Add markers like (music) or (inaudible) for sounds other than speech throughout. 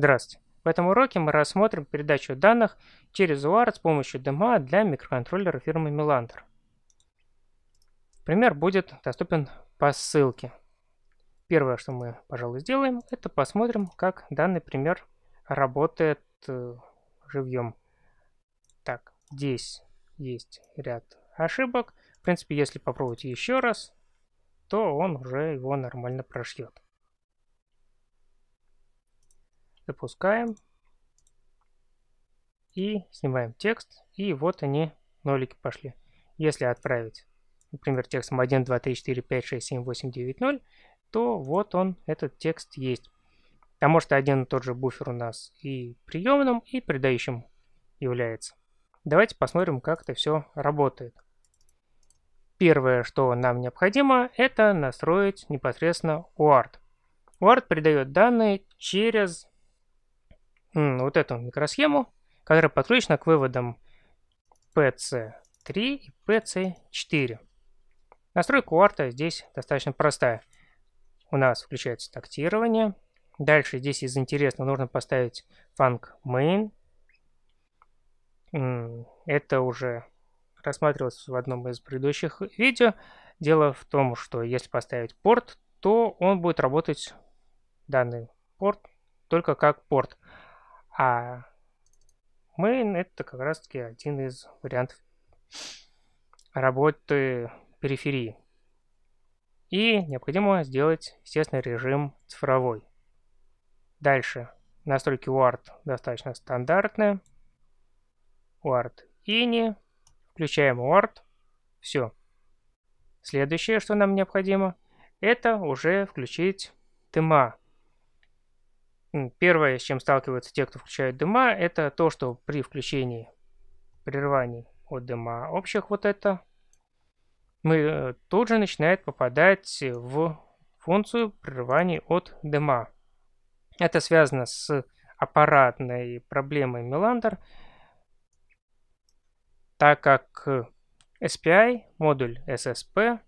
Здравствуйте. В этом уроке мы рассмотрим передачу данных через UART с помощью DMA для микроконтроллера фирмы Milander. Пример будет доступен по ссылке. Первое, что мы, пожалуй, сделаем, это посмотрим, как данный пример работает э, живьем. Так, здесь есть ряд ошибок. В принципе, если попробовать еще раз, то он уже его нормально прошьет. Запускаем. И снимаем текст. И вот они, нолики пошли. Если отправить, например, текстом 1, 2, 3, 4, 5, 6, 7, 8, 9, 0, то вот он, этот текст есть. Потому что один и тот же буфер у нас и приемным, и передающим является. Давайте посмотрим, как это все работает. Первое, что нам необходимо, это настроить непосредственно UART. UART передает данные через вот эту микросхему, которая подключена к выводам PC3 и PC4. Настройка UART здесь достаточно простая. У нас включается тактирование. Дальше здесь из интересного нужно поставить фанк main. Это уже рассматривалось в одном из предыдущих видео. Дело в том, что если поставить порт, то он будет работать, данный порт, только как порт. А main это как раз таки один из вариантов работы периферии. И необходимо сделать, естественно, режим цифровой. Дальше. Настройки UART достаточно стандартные. UART INI. Включаем UART. Все. Следующее, что нам необходимо, это уже включить тема Первое, с чем сталкиваются те, кто включает дыма, это то, что при включении прерываний от дыма общих вот это, мы э, тут же начинает попадать в функцию прерываний от дыма. Это связано с аппаратной проблемой Меландер, так как SPI, модуль SSP,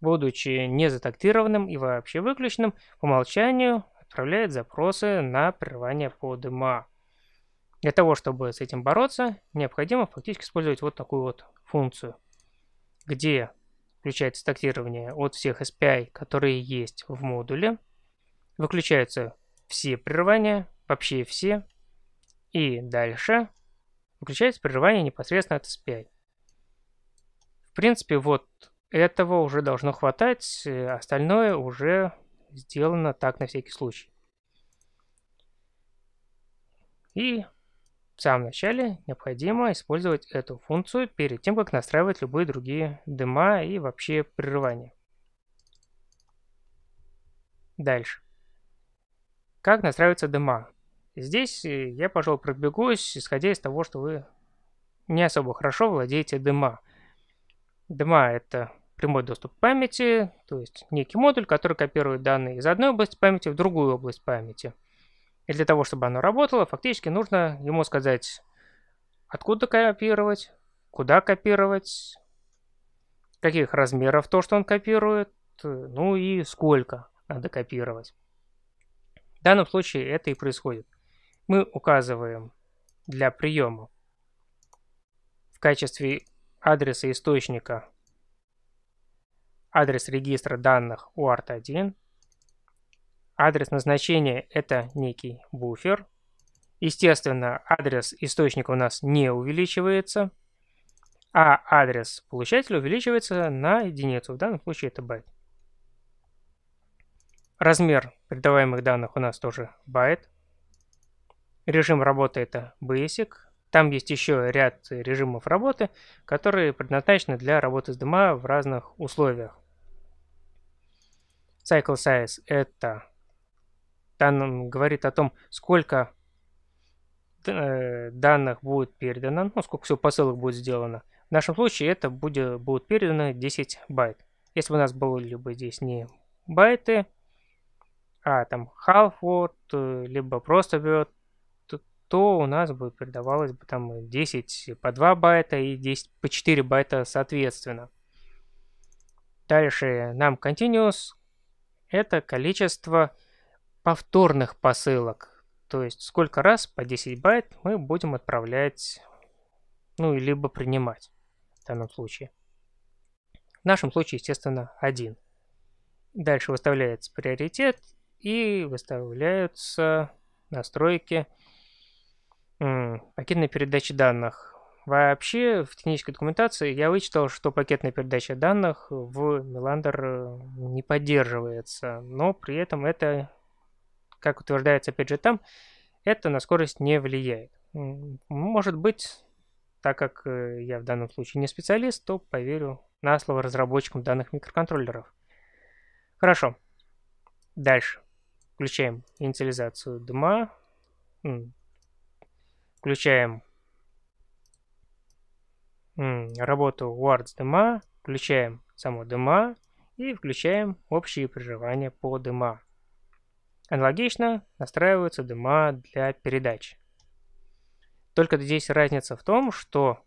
будучи не незатактированным и вообще выключенным, по умолчанию отправляет запросы на прерывание по ДМА. Для того, чтобы с этим бороться, необходимо фактически использовать вот такую вот функцию, где включается тактирование от всех SPI, которые есть в модуле, выключаются все прерывания, вообще все, и дальше выключается прерывание непосредственно от SPI. В принципе, вот этого уже должно хватать, э, остальное уже сделано так на всякий случай. И в самом начале необходимо использовать эту функцию перед тем, как настраивать любые другие дыма и вообще прерывания. Дальше. Как настраиваются дыма? Здесь э, я, пожалуй, пробегусь, исходя из того, что вы не особо хорошо владеете дыма. Дыма — это прямой доступ к памяти, то есть некий модуль, который копирует данные из одной области памяти в другую область памяти. И для того, чтобы оно работало, фактически нужно ему сказать, откуда копировать, куда копировать, каких размеров то, что он копирует, ну и сколько надо копировать. В данном случае это и происходит. Мы указываем для приема в качестве адреса источника адрес регистра данных UART1, адрес назначения это некий буфер, естественно адрес источника у нас не увеличивается, а адрес получателя увеличивается на единицу, в данном случае это байт. Размер передаваемых данных у нас тоже байт. Режим работы это basic, там есть еще ряд режимов работы, которые предназначены для работы с дыма в разных условиях. Cycle size это данным говорит о том, сколько э, данных будет передано, ну, сколько всего посылок будет сделано. В нашем случае это будет, будет передано 10 байт. Если бы у нас было бы здесь не байты, а там half word, э, либо просто word, то у нас бы передавалось бы там 10 по 2 байта и 10 по 4 байта соответственно. Дальше нам continuous это количество повторных посылок. То есть сколько раз по 10 байт мы будем отправлять, ну, либо принимать в данном случае. В нашем случае, естественно, один. Дальше выставляется приоритет и выставляются настройки Пакетной передачи данных. Вообще, в технической документации я вычитал, что пакетная передача данных в Меландер э, не поддерживается, но при этом это, как утверждается опять же там, это на скорость не влияет. Может быть, так как э, я в данном случае не специалист, то поверю на слово разработчикам данных микроконтроллеров. Хорошо. Дальше. Включаем инициализацию дма. Включаем работу Wards DMA, включаем само DMA и включаем общие проживания по DMA. Аналогично настраиваются DMA для передач. Только здесь разница в том, что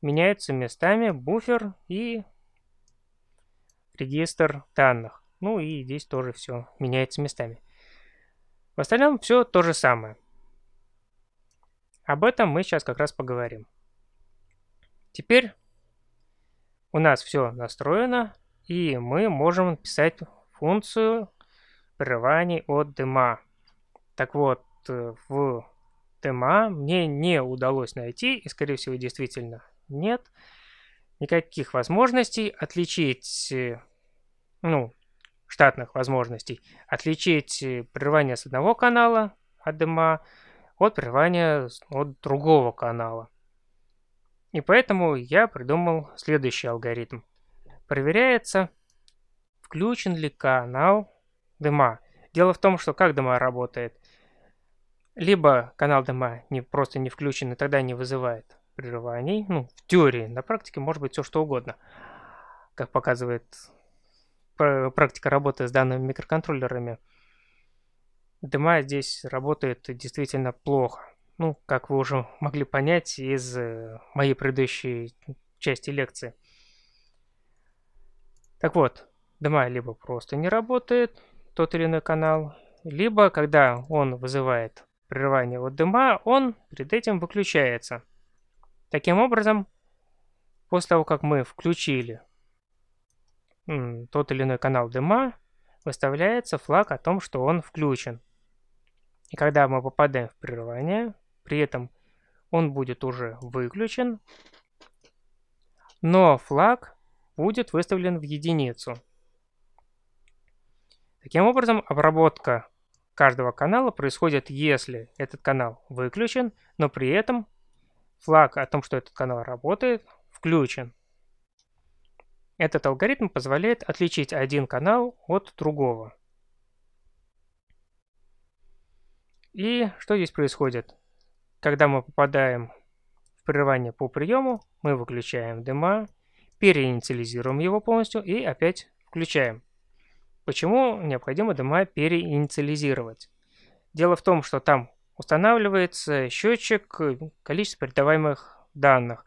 меняются местами буфер и регистр данных. Ну и здесь тоже все меняется местами. В остальном все то же самое. Об этом мы сейчас как раз поговорим. Теперь у нас все настроено, и мы можем писать функцию прерываний от дыма. Так вот, э, в дыма мне не удалось найти, и скорее всего действительно нет, никаких возможностей отличить, э, ну, штатных возможностей, отличить э, прерывание с одного канала от дыма от прерывания от другого канала. И поэтому я придумал следующий алгоритм. Проверяется, включен ли канал дыма. Дело в том, что как дыма работает. Либо канал дыма не, просто не включен и тогда не вызывает прерываний. Ну, в теории, на практике может быть все что угодно. Как показывает практика работы с данными микроконтроллерами – Дыма здесь работает действительно плохо. Ну, как вы уже могли понять из э, моей предыдущей части лекции. Так вот, Дыма либо просто не работает, тот или иной канал, либо когда он вызывает прерывание от дыма, он перед этим выключается. Таким образом, после того, как мы включили тот или иной канал дыма, выставляется флаг о том, что он включен. И когда мы попадаем в прерывание, при этом он будет уже выключен, но флаг будет выставлен в единицу. Таким образом, обработка каждого канала происходит, если этот канал выключен, но при этом флаг о том, что этот канал работает, включен. Этот алгоритм позволяет отличить один канал от другого. И что здесь происходит? Когда мы попадаем в прерывание по приему, мы выключаем дыма, переинициализируем его полностью и опять включаем. Почему необходимо дыма переинициализировать? Дело в том, что там устанавливается счетчик количества передаваемых данных.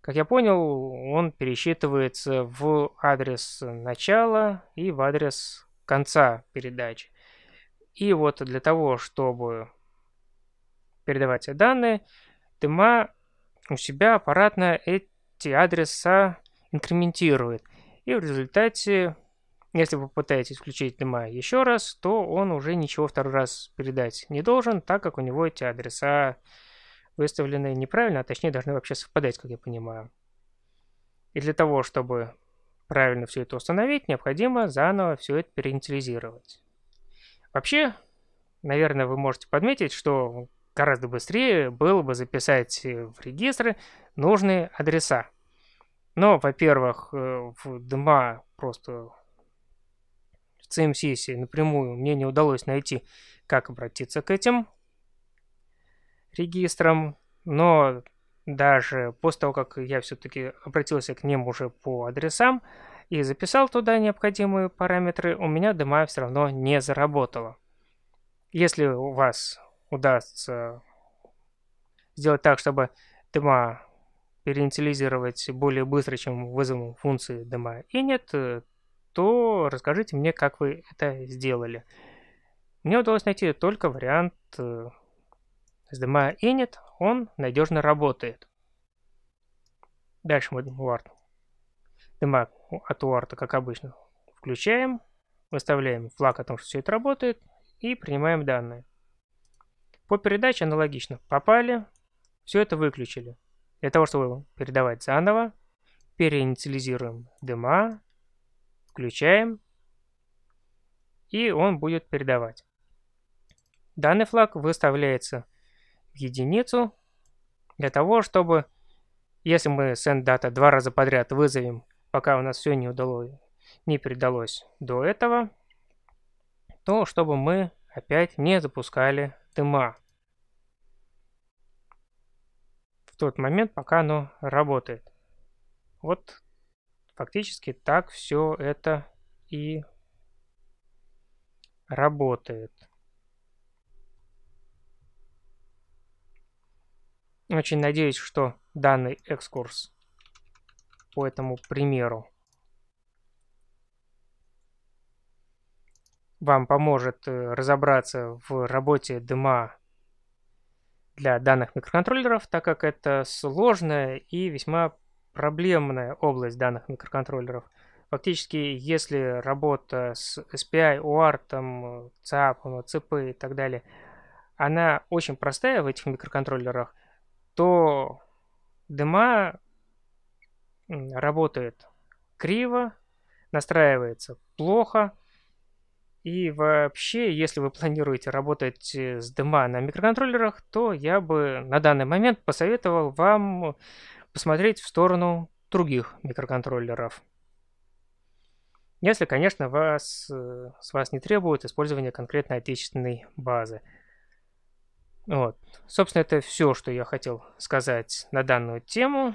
Как я понял, он пересчитывается в адрес начала и в адрес конца передачи. И вот для того, чтобы передавать данные, Тыма у себя аппаратно эти адреса инкрементирует. И в результате, если вы попытаетесь включить Тыма еще раз, то он уже ничего второй раз передать не должен, так как у него эти адреса выставлены неправильно, а точнее должны вообще совпадать, как я понимаю. И для того, чтобы правильно все это установить, необходимо заново все это переинициализировать. Вообще, наверное, вы можете подметить, что гораздо быстрее было бы записать э, в регистры нужные адреса. Но, во-первых, э, в дыма просто в CMCS напрямую мне не удалось найти, как обратиться к этим регистрам. Но даже после того, как я все-таки обратился к ним уже по адресам, и записал туда необходимые параметры, у меня DMI все равно не заработало. Если у вас удастся сделать так, чтобы DMA переинициализировать более быстро, чем вызовом функции DMA, и нет, то расскажите мне, как вы это сделали. Мне удалось найти только вариант э, с DMA init, он надежно работает. Дальше мы, Ward дымак ну, от UART, как обычно, включаем, выставляем флаг о том, что все это работает, и принимаем данные. По передаче аналогично. Попали, все это выключили. Для того, чтобы передавать заново, переинициализируем дыма, включаем, и он будет передавать. Данный флаг выставляется в единицу для того, чтобы если мы send data два раза подряд вызовем пока у нас все не удалось, не передалось до этого, то чтобы мы опять не запускали дыма в тот момент, пока оно работает. Вот фактически так все это и работает. Очень надеюсь, что данный экскурс по этому примеру. Вам поможет э, разобраться в работе дыма для данных микроконтроллеров, так как это сложная и весьма проблемная область данных микроконтроллеров. Фактически, если работа с SPI, UART, CAP, CP и так далее, она очень простая в этих микроконтроллерах, то DMA работает криво, настраивается плохо. И вообще, если вы (laughs) планируете работать э, с дыма на микроконтроллерах, то я бы на данный момент посоветовал вам посмотреть в сторону других микроконтроллеров. Если, конечно, вас, э, с вас не требует использования конкретной отечественной базы. Вот. Собственно, это все, что я хотел сказать на данную тему.